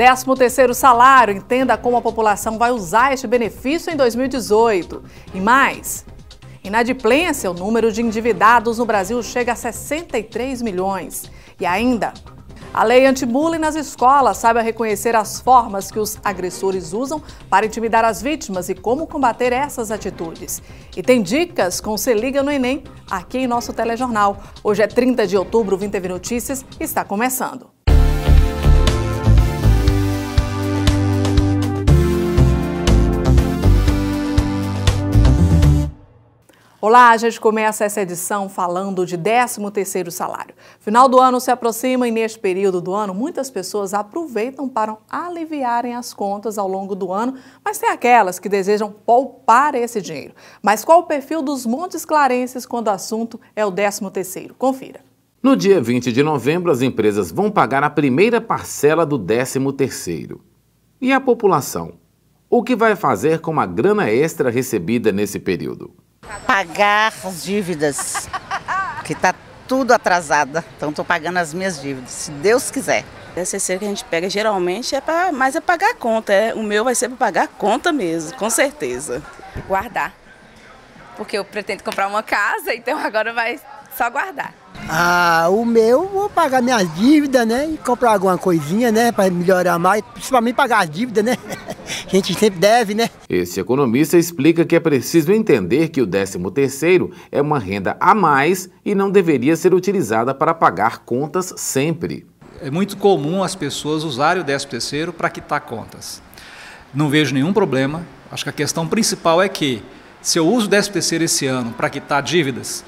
13 terceiro salário, entenda como a população vai usar este benefício em 2018. E mais, inadimplência, o número de endividados no Brasil chega a 63 milhões. E ainda, a lei anti-bullying nas escolas sabe reconhecer as formas que os agressores usam para intimidar as vítimas e como combater essas atitudes. E tem dicas com Se Liga no Enem aqui em nosso telejornal. Hoje é 30 de outubro, o 20 Notícias está começando. Olá, a gente começa essa edição falando de 13º salário. Final do ano se aproxima e neste período do ano muitas pessoas aproveitam para aliviarem as contas ao longo do ano, mas tem aquelas que desejam poupar esse dinheiro. Mas qual o perfil dos montes clarenses quando o assunto é o 13º? Confira. No dia 20 de novembro, as empresas vão pagar a primeira parcela do 13º. E a população? O que vai fazer com a grana extra recebida nesse período? Pagar as dívidas, que está tudo atrasada. Então estou pagando as minhas dívidas, se Deus quiser. Essa terceiro que a gente pega geralmente é para mais é pagar a conta. É, o meu vai ser para pagar a conta mesmo, com certeza. Guardar. Porque eu pretendo comprar uma casa, então agora vai só guardar. Ah, o meu vou pagar minhas dívidas, né? E comprar alguma coisinha, né? Para melhorar mais, principalmente pagar as dívidas, né? a gente sempre deve, né? Esse economista explica que é preciso entender que o 13º é uma renda a mais e não deveria ser utilizada para pagar contas sempre. É muito comum as pessoas usarem o 13º para quitar contas. Não vejo nenhum problema. Acho que a questão principal é que se eu uso o 13º esse ano para quitar dívidas,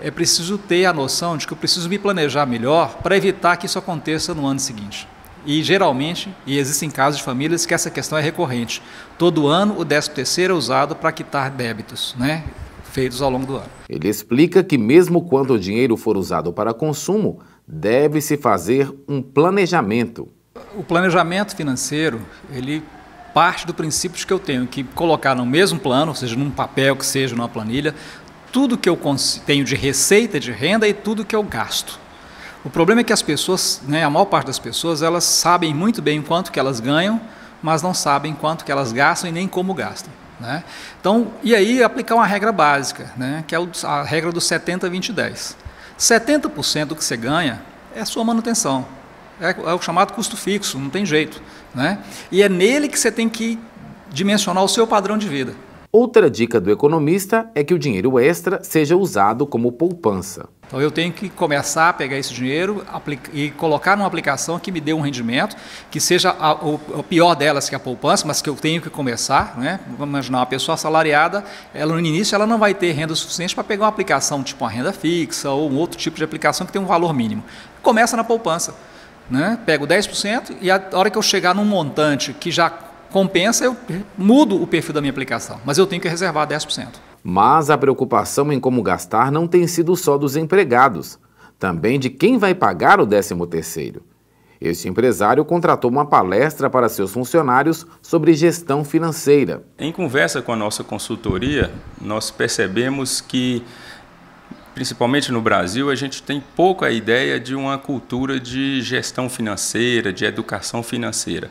é preciso ter a noção de que eu preciso me planejar melhor para evitar que isso aconteça no ano seguinte. E geralmente, e existem casos de famílias que essa questão é recorrente. Todo ano o 13 terceiro é usado para quitar débitos, né? Feitos ao longo do ano. Ele explica que mesmo quando o dinheiro for usado para consumo, deve-se fazer um planejamento. O planejamento financeiro, ele parte do princípio de que eu tenho que colocar no mesmo plano, ou seja, num papel que seja, numa planilha, tudo que eu tenho de receita de renda e tudo que eu gasto. O problema é que as pessoas, né, a maior parte das pessoas, elas sabem muito bem quanto que elas ganham, mas não sabem quanto que elas gastam e nem como gastam. Né? Então, e aí aplicar uma regra básica, né, que é a regra do 70-20-10. 70% do que você ganha é a sua manutenção, é, é, o chamado custo fixo, não tem jeito. Né? E é nele que você tem que dimensionar o seu padrão de vida. Outra dica do economista é que o dinheiro extra seja usado como poupança. Então eu tenho que começar a pegar esse dinheiro e colocar numa aplicação que me dê um rendimento, que seja a, o, pior delas, que é a poupança, mas que eu tenho que começar. Né? Vamos imaginar uma pessoa assalariada, ela no início ela não vai ter renda suficiente para pegar uma aplicação tipo uma renda fixa ou um outro tipo de aplicação que tem um valor mínimo. Começa na poupança. Né? Pego 10% e a hora que eu chegar num montante que já compensa, eu mudo o perfil da minha aplicação, mas eu tenho que reservar 10%. Mas a preocupação em como gastar não tem sido só dos empregados, também de quem vai pagar o 13º. Este empresário contratou uma palestra para seus funcionários sobre gestão financeira. Em conversa com a nossa consultoria, nós percebemos que, principalmente no Brasil, a gente tem pouca ideia de uma cultura de gestão financeira, de educação financeira.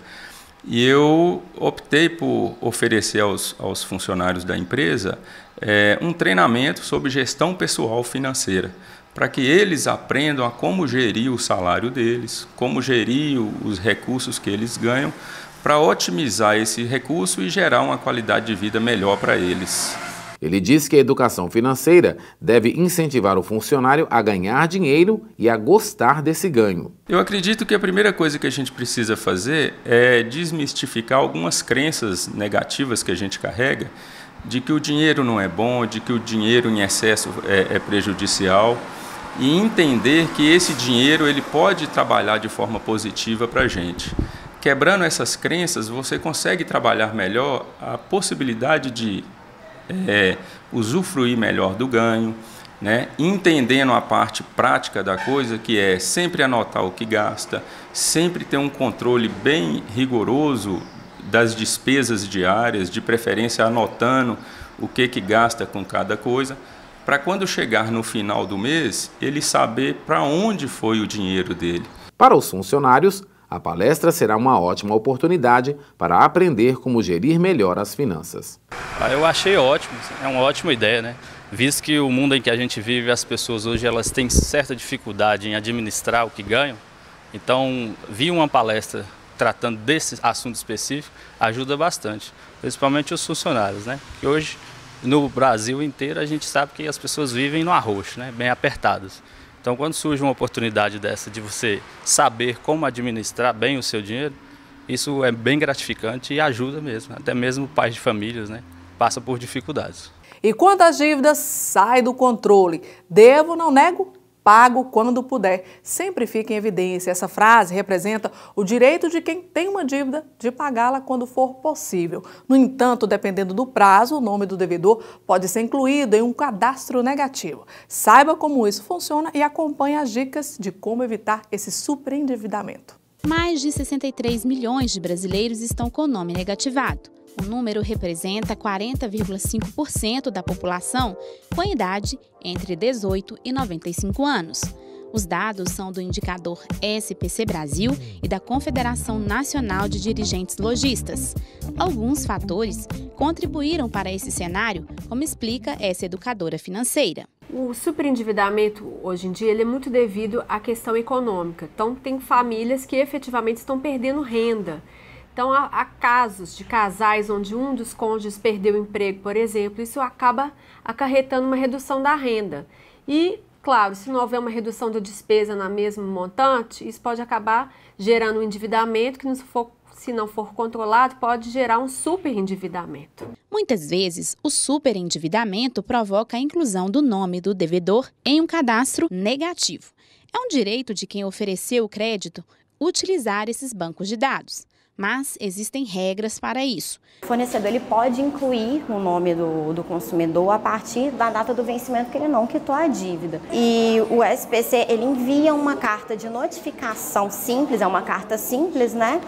E eu optei por oferecer aos, aos funcionários da empresa é, um treinamento sobre gestão pessoal financeira, para que eles aprendam a como gerir o salário deles, como gerir os recursos que eles ganham, para otimizar esse recurso e gerar uma qualidade de vida melhor para eles. Ele diz que a educação financeira deve incentivar o funcionário a ganhar dinheiro e a gostar desse ganho. Eu acredito que a primeira coisa que a gente precisa fazer é desmistificar algumas crenças negativas que a gente carrega de que o dinheiro não é bom, de que o dinheiro em excesso é, é prejudicial e entender que esse dinheiro ele pode trabalhar de forma positiva para a gente. Quebrando essas crenças, você consegue trabalhar melhor a possibilidade de é, usufruir melhor do ganho, né? entendendo a parte prática da coisa, que é sempre anotar o que gasta, sempre ter um controle bem rigoroso das despesas diárias, de preferência anotando o que, que gasta com cada coisa, para quando chegar no final do mês, ele saber para onde foi o dinheiro dele. Para os funcionários, a palestra será uma ótima oportunidade para aprender como gerir melhor as finanças. Ah, eu achei ótimo, assim, é uma ótima ideia, né? Visto que o mundo em que a gente vive, as pessoas hoje elas têm certa dificuldade em administrar o que ganham. Então, vi uma palestra tratando desse assunto específico ajuda bastante, principalmente os funcionários, né? Que hoje no Brasil inteiro a gente sabe que as pessoas vivem no arroxo, né? Bem apertadas. Então, quando surge uma oportunidade dessa de você saber como administrar bem o seu dinheiro, isso é bem gratificante e ajuda mesmo, até mesmo pais de famílias, né? Passa por dificuldades. E quando as dívidas sai do controle, devo, não nego, pago quando puder. Sempre fica em evidência. Essa frase representa o direito de quem tem uma dívida de pagá-la quando for possível. No entanto, dependendo do prazo, o nome do devedor pode ser incluído em um cadastro negativo. Saiba como isso funciona e acompanhe as dicas de como evitar esse superendividamento. Mais de 63 milhões de brasileiros estão com o nome negativado. O número representa 40,5% da população com idade entre 18 e 95 anos. Os dados são do indicador SPC Brasil e da Confederação Nacional de Dirigentes Logistas. Alguns fatores contribuíram para esse cenário, como explica essa educadora financeira. O superendividamento hoje em dia ele é muito devido à questão econômica. Então tem famílias que efetivamente estão perdendo renda então, há, há, casos de casais onde um dos cônjuges perdeu o emprego, por exemplo, isso acaba acarretando uma redução da renda. E, claro, se não houver uma redução da despesa na mesma montante, isso pode acabar gerando um endividamento que, for, se não for controlado, pode gerar um superendividamento. Muitas vezes, o superendividamento provoca a inclusão do nome do devedor em um cadastro negativo. É um direito de quem ofereceu o crédito utilizar esses bancos de dados mas existem regras para isso. O fornecedor ele pode incluir o nome do, do consumidor a partir da data do vencimento que ele não quitou a dívida. E o SPC ele envia uma carta de notificação simples, é uma carta simples, né?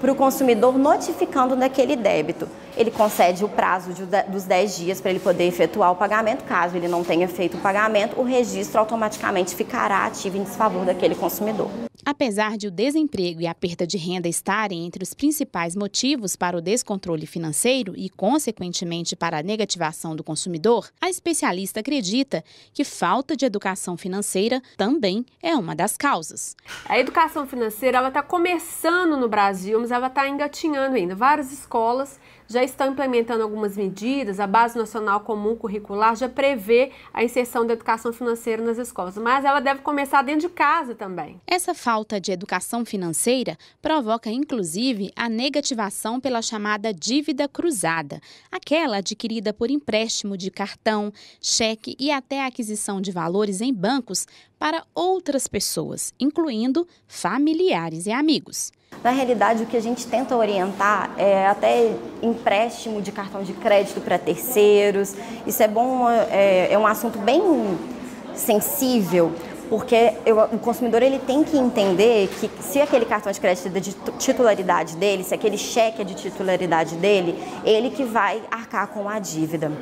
para o consumidor notificando daquele débito. Ele concede o prazo de, dos 10 dias para ele poder efetuar o pagamento. Caso ele não tenha feito o pagamento, o registro automaticamente ficará ativo em desfavor daquele consumidor. Apesar de o desemprego e a perda de renda estarem entre os principais motivos para o descontrole financeiro e, consequentemente, para a negativação do consumidor, a especialista acredita que falta de educação financeira também é uma das causas. A educação financeira está começando no Brasil, mas ela está engatinhando ainda. Várias escolas já estão implementando algumas medidas, a Base Nacional Comum Curricular já prevê a inserção da educação financeira nas escolas, mas ela deve começar dentro de casa também. Essa falta de educação financeira provoca, inclusive, a negativação pela chamada dívida cruzada, aquela adquirida por empréstimo de cartão, cheque e até aquisição de valores em bancos para outras pessoas, incluindo familiares e amigos. Na realidade, o que a gente tenta orientar é até empréstimo de cartão de crédito para terceiros. Isso é bom, é, é um assunto bem sensível, porque eu, o consumidor ele tem que entender que se aquele cartão de crédito é de titularidade dele, se aquele cheque é de titularidade dele, ele que vai arcar com a dívida.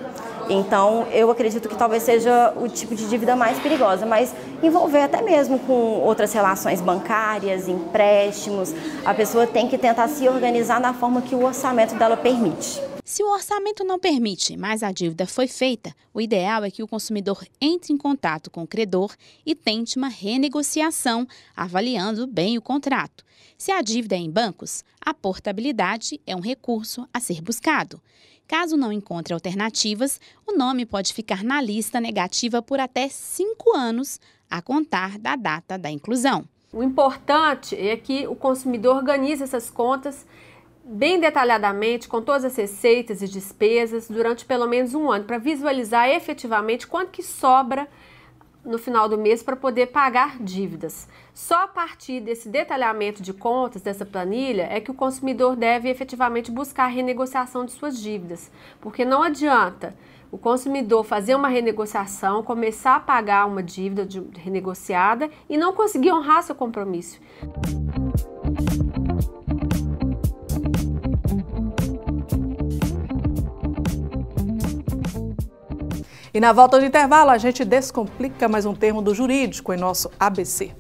Então, eu acredito que talvez seja o tipo de dívida mais perigosa, mas envolver até mesmo com outras relações bancárias, empréstimos, a pessoa tem que tentar se organizar na forma que o orçamento dela permite. Se o orçamento não permite, mas a dívida foi feita, o ideal é que o consumidor entre em contato com o credor e tente uma renegociação, avaliando bem o contrato. Se a dívida é em bancos, a portabilidade é um recurso a ser buscado. Caso não encontre alternativas, o nome pode ficar na lista negativa por até cinco anos, a contar da data da inclusão. O importante é que o consumidor organize essas contas bem detalhadamente com todas as receitas e despesas durante pelo menos um ano para visualizar efetivamente quanto que sobra no final do mês para poder pagar dívidas. Só a partir desse detalhamento de contas dessa planilha é que o consumidor deve efetivamente buscar a renegociação de suas dívidas, porque não adianta o consumidor fazer uma renegociação, começar a pagar uma dívida renegociada e não conseguir honrar seu compromisso. E na volta do intervalo, a gente descomplica mais um termo do jurídico em nosso ABC.